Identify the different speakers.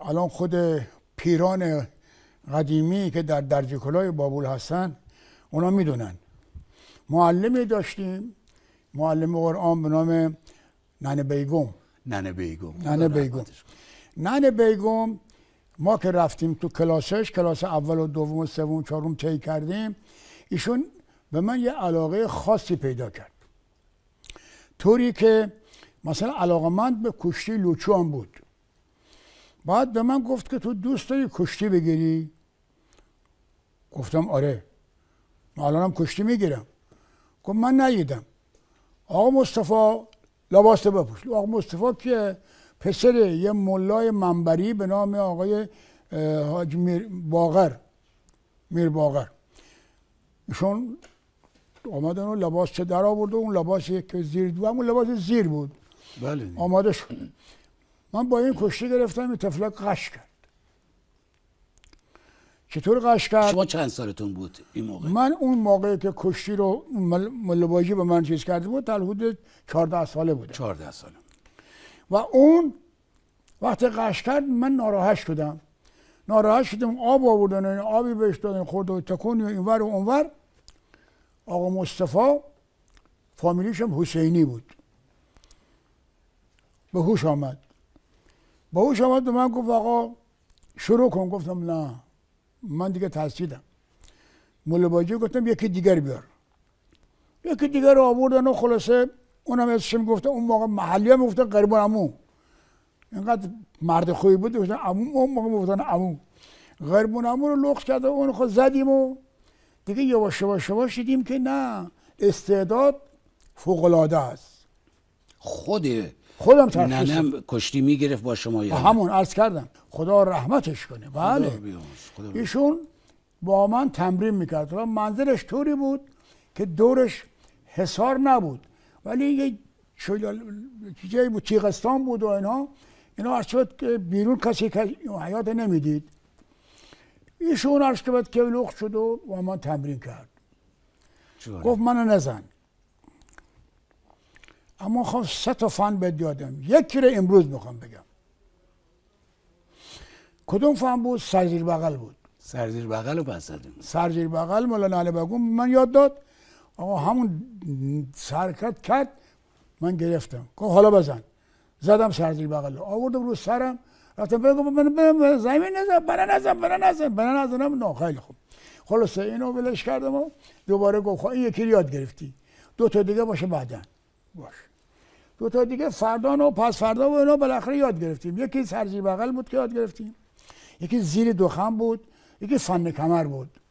Speaker 1: الان خود پیران قدیمی که در درجه کلای بابول هستن اونا میدونن معلمی داشتیم معلم قرآن به نام ننه بیگم ننه بیگم ننه بیگم ما که رفتیم تو کلاسش کلاس اول و دوم و سوم و چهارم طی کردیم ایشون به من یه علاقه خاصی پیدا کرد طوری که مثلا علاقمند به کشتی لوچو بود بعد به من گفت که تو دوست داری کشتی بگیری گفتم آره من الانم کشتی میگیرم گفت من نیدم آقا مصطفی لباس بپوش آقا مصطفی که پسر یه ملای منبری به نام آقای حاج میر باغر میر باغر ایشون آمدن و لباس چه در آورد و اون لباس که زیر بود لباس زیر بود بله آماده شد من با این کشتی گرفتم این تفلک قش کرد چطور قش کرد شما چند سالتون بود این موقع من اون موقعی که کشتی رو ملباجی به من چیز کرده بود در حدود 14 ساله بود 14 ساله و اون وقتی قش کرد من ناراحت شدم ناراحت شدم آب آوردن این آبی بهش دادن خورد و تکون و اینور و اونور آقا مصطفی فامیلیشم حسینی بود به هوش آمد با او شما به من گفت آقا شروع کن گفتم نه من دیگه تحصیدم ملباجی گفتم یکی دیگر بیار یکی دیگر رو آوردن و خلاصه اونم اسم گفته اون موقع محلی هم گفته قربان امو اینقدر مرد خوبی بود گفتن امو اون موقع گفتن امو قربان امو رو لخت کرده اون خود زدیم و دیگه یواش یواش یواش دیدیم که نه استعداد فوق العاده است خود خودم تشخیص کشتی میگرفت با شما همون عرض کردم خدا رحمتش کنه بله ایشون با من تمرین میکرد و طوری بود که دورش حسار نبود ولی یه چیزی بود تیغستان بود و اینا اینا عرض شد که بیرون کسی که حیات نمیدید ایشون عرض که بود شد و با من تمرین کرد گفت منو نزن اما خب سه تا فن بهت یادم یکی رو امروز میخوام بگم کدوم فن بود سرزیر بغل بود سرزیر بغل رو پس دادیم سرزیر بغل مولانا علی بگون من یاد داد آقا همون سرکت کرد من گرفتم گفت حالا بزن زدم سرزیر بغل آوردم رو سرم رفتم بگم من زمین نزن بنا نزن بنا نزن بنا نزنم نه خیلی خوب خلاصه اینو ولش کردم و دوباره گفت خب این یکی یاد گرفتی دو تا دیگه باشه بعدن باشه دو تا دیگه فردان و پس فردا و اینا بالاخره یاد گرفتیم یکی سرجی بغل بود که یاد گرفتیم یکی زیر دخم بود یکی فن کمر بود